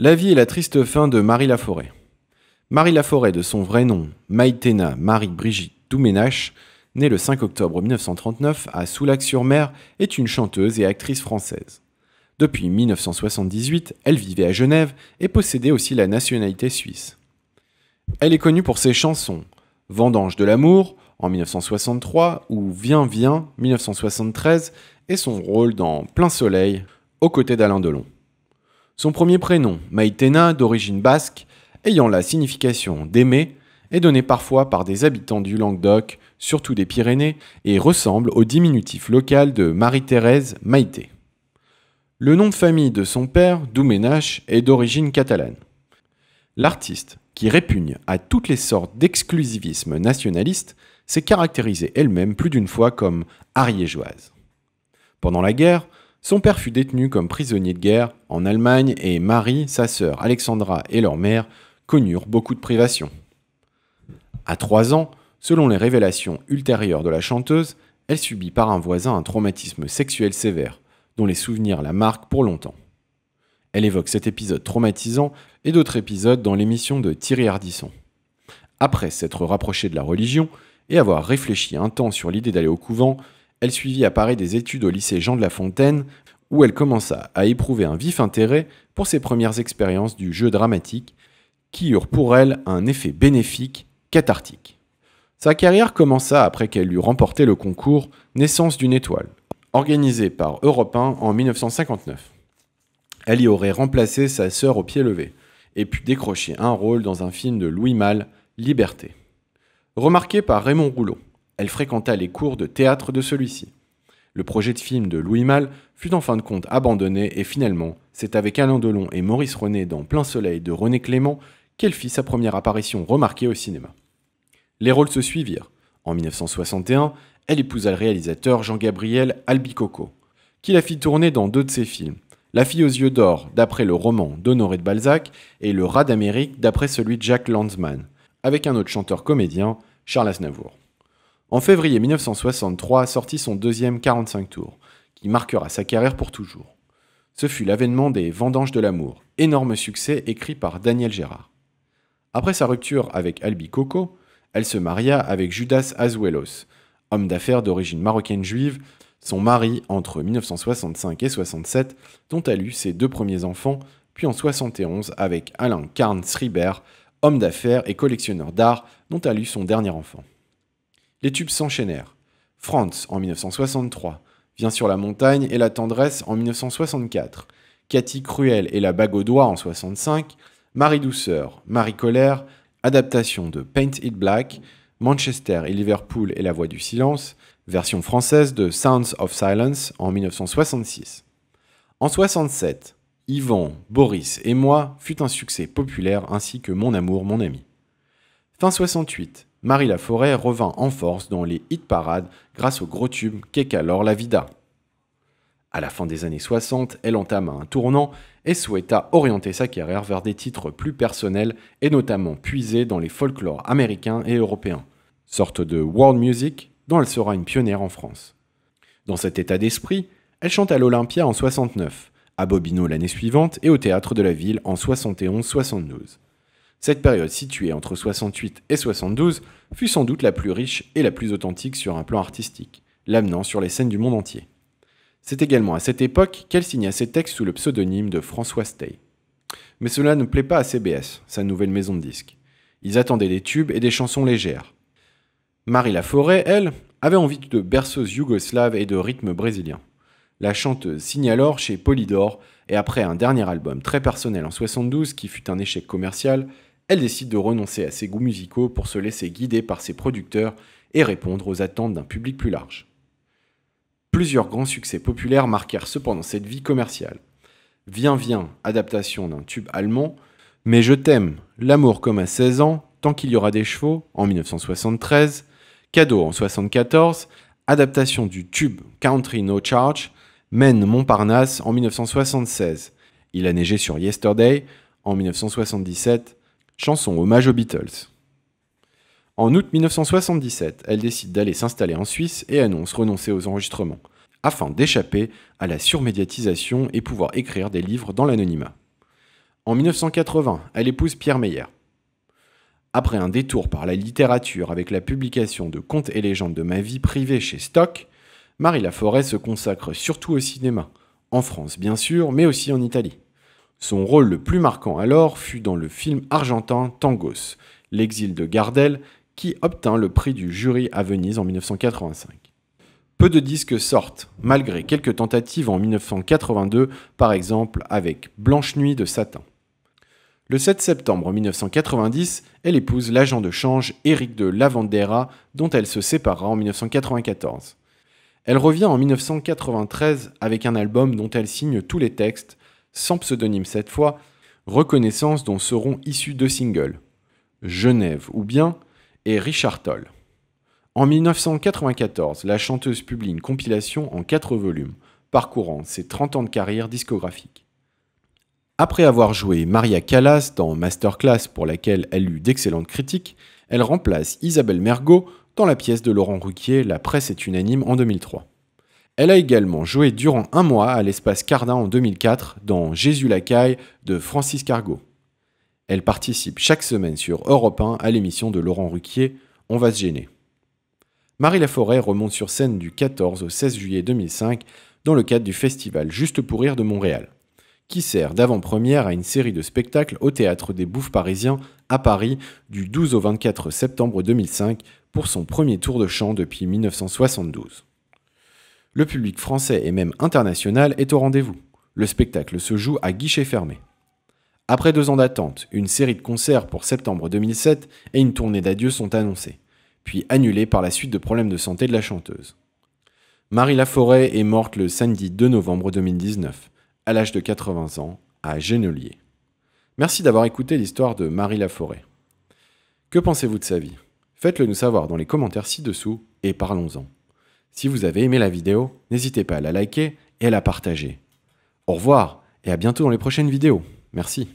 La vie et la triste fin de Marie Laforêt. Marie Laforêt, de son vrai nom, Maïtena Marie-Brigitte Douménache, née le 5 octobre 1939 à Soulac-sur-Mer, est une chanteuse et actrice française. Depuis 1978, elle vivait à Genève et possédait aussi la nationalité suisse. Elle est connue pour ses chansons Vendange de l'amour en 1963 ou Viens, viens 1973 et son rôle dans Plein Soleil aux côtés d'Alain Delon. Son premier prénom, Maïtena, d'origine basque, ayant la signification d'aimer, est donné parfois par des habitants du Languedoc, surtout des Pyrénées, et ressemble au diminutif local de Marie-Thérèse Maïté. Le nom de famille de son père, Douménache, est d'origine catalane. L'artiste, qui répugne à toutes les sortes d'exclusivisme nationaliste, s'est caractérisée elle-même plus d'une fois comme ariégeoise. Pendant la guerre, son père fut détenu comme prisonnier de guerre en Allemagne et Marie, sa sœur Alexandra et leur mère connurent beaucoup de privations. À trois ans, selon les révélations ultérieures de la chanteuse, elle subit par un voisin un traumatisme sexuel sévère, dont les souvenirs la marquent pour longtemps. Elle évoque cet épisode traumatisant et d'autres épisodes dans l'émission de Thierry Ardisson. Après s'être rapprochée de la religion et avoir réfléchi un temps sur l'idée d'aller au couvent, elle suivit à Paris des études au lycée Jean de la Fontaine, où elle commença à éprouver un vif intérêt pour ses premières expériences du jeu dramatique, qui eurent pour elle un effet bénéfique, cathartique. Sa carrière commença après qu'elle eut remporté le concours Naissance d'une étoile, organisé par Europe 1 en 1959. Elle y aurait remplacé sa sœur au pied levé, et pu décrocher un rôle dans un film de Louis Malle, Liberté. Remarqué par Raymond Rouleau, elle fréquenta les cours de théâtre de celui-ci. Le projet de film de Louis Malle fut en fin de compte abandonné et finalement, c'est avec Alain Delon et Maurice René dans Plein Soleil de René Clément qu'elle fit sa première apparition remarquée au cinéma. Les rôles se suivirent. En 1961, elle épousa le réalisateur Jean-Gabriel Albicoco, qui la fit tourner dans deux de ses films, La fille aux yeux d'or, d'après le roman d'Honoré de Balzac, et Le rat d'Amérique, d'après celui de Jack Landsman, avec un autre chanteur comédien, Charles Aznavour. En février 1963 sortit son deuxième 45 tours, qui marquera sa carrière pour toujours. Ce fut l'avènement des Vendanges de l'amour, énorme succès écrit par Daniel Gérard. Après sa rupture avec Albi Coco, elle se maria avec Judas Azuelos, homme d'affaires d'origine marocaine juive, son mari entre 1965 et 67, dont elle eut ses deux premiers enfants, puis en 1971 avec Alain Karn Riber, homme d'affaires et collectionneur d'art, dont elle eut son dernier enfant. Les tubes s'enchaînèrent. France, en 1963, Viens sur la montagne et la tendresse en 1964, Cathy Cruelle et la bague aux en 65, Marie Douceur, Marie Colère, adaptation de Paint It Black, Manchester et Liverpool et la voix du silence, version française de Sounds of Silence en 1966. En 67, Yvan, Boris et moi fut un succès populaire ainsi que Mon amour, mon ami. Fin 68, Marie Laforêt revint en force dans les hit parades grâce au gros tube qu'est alors la vida. À la fin des années 60, elle entama un tournant et souhaita orienter sa carrière vers des titres plus personnels et notamment puisés dans les folklores américains et européens, sorte de world music dont elle sera une pionnière en France. Dans cet état d'esprit, elle chante à l'Olympia en 69, à Bobino l'année suivante et au Théâtre de la Ville en 71-72. Cette période située entre 68 et 72 fut sans doute la plus riche et la plus authentique sur un plan artistique, l'amenant sur les scènes du monde entier. C'est également à cette époque qu'elle signa ses textes sous le pseudonyme de François Stey. Mais cela ne plaît pas à CBS, sa nouvelle maison de disques. Ils attendaient des tubes et des chansons légères. Marie Laforêt, elle, avait envie de berceuses yougoslaves et de rythmes brésiliens. La chanteuse signe alors chez Polydor et après un dernier album très personnel en 72 qui fut un échec commercial, elle décide de renoncer à ses goûts musicaux pour se laisser guider par ses producteurs et répondre aux attentes d'un public plus large. Plusieurs grands succès populaires marquèrent cependant cette vie commerciale. Viens, viens, adaptation d'un tube allemand, Mais je t'aime, L'amour comme à 16 ans, Tant qu'il y aura des chevaux, en 1973, Cadeau en 1974, adaptation du tube Country No Charge, Mène Montparnasse en 1976, Il a neigé sur Yesterday en 1977, Chanson hommage aux Beatles. En août 1977, elle décide d'aller s'installer en Suisse et annonce renoncer aux enregistrements, afin d'échapper à la surmédiatisation et pouvoir écrire des livres dans l'anonymat. En 1980, elle épouse Pierre Meyer. Après un détour par la littérature avec la publication de Contes et légendes de ma vie privée chez Stock, Marie Laforêt se consacre surtout au cinéma, en France bien sûr, mais aussi en Italie. Son rôle le plus marquant alors fut dans le film argentin Tangos, l'exil de Gardel, qui obtint le prix du jury à Venise en 1985. Peu de disques sortent, malgré quelques tentatives en 1982, par exemple avec Blanche Nuit de Satin. Le 7 septembre 1990, elle épouse l'agent de change Éric de Lavandera, dont elle se séparera en 1994. Elle revient en 1993 avec un album dont elle signe tous les textes, sans pseudonyme cette fois, reconnaissance dont seront issus deux singles, Genève ou bien et Richard Toll. En 1994, la chanteuse publie une compilation en quatre volumes, parcourant ses 30 ans de carrière discographique. Après avoir joué Maria Callas dans Masterclass pour laquelle elle eut d'excellentes critiques, elle remplace Isabelle Mergot dans la pièce de Laurent Ruquier La presse est unanime en 2003. Elle a également joué durant un mois à l'espace Cardin en 2004 dans Jésus Lacaille de Francis Cargo. Elle participe chaque semaine sur Europe 1 à l'émission de Laurent Ruquier On va se gêner. Marie Laforêt remonte sur scène du 14 au 16 juillet 2005 dans le cadre du festival Juste pour rire de Montréal, qui sert d'avant-première à une série de spectacles au théâtre des Bouffes parisiens à Paris du 12 au 24 septembre 2005 pour son premier tour de chant depuis 1972. Le public français et même international est au rendez-vous. Le spectacle se joue à guichet fermé. Après deux ans d'attente, une série de concerts pour septembre 2007 et une tournée d'adieu sont annoncés, puis annulés par la suite de problèmes de santé de la chanteuse. Marie Laforêt est morte le samedi 2 novembre 2019, à l'âge de 80 ans, à genelier Merci d'avoir écouté l'histoire de Marie Laforêt. Que pensez-vous de sa vie Faites-le nous savoir dans les commentaires ci-dessous et parlons-en. Si vous avez aimé la vidéo, n'hésitez pas à la liker et à la partager. Au revoir et à bientôt dans les prochaines vidéos. Merci.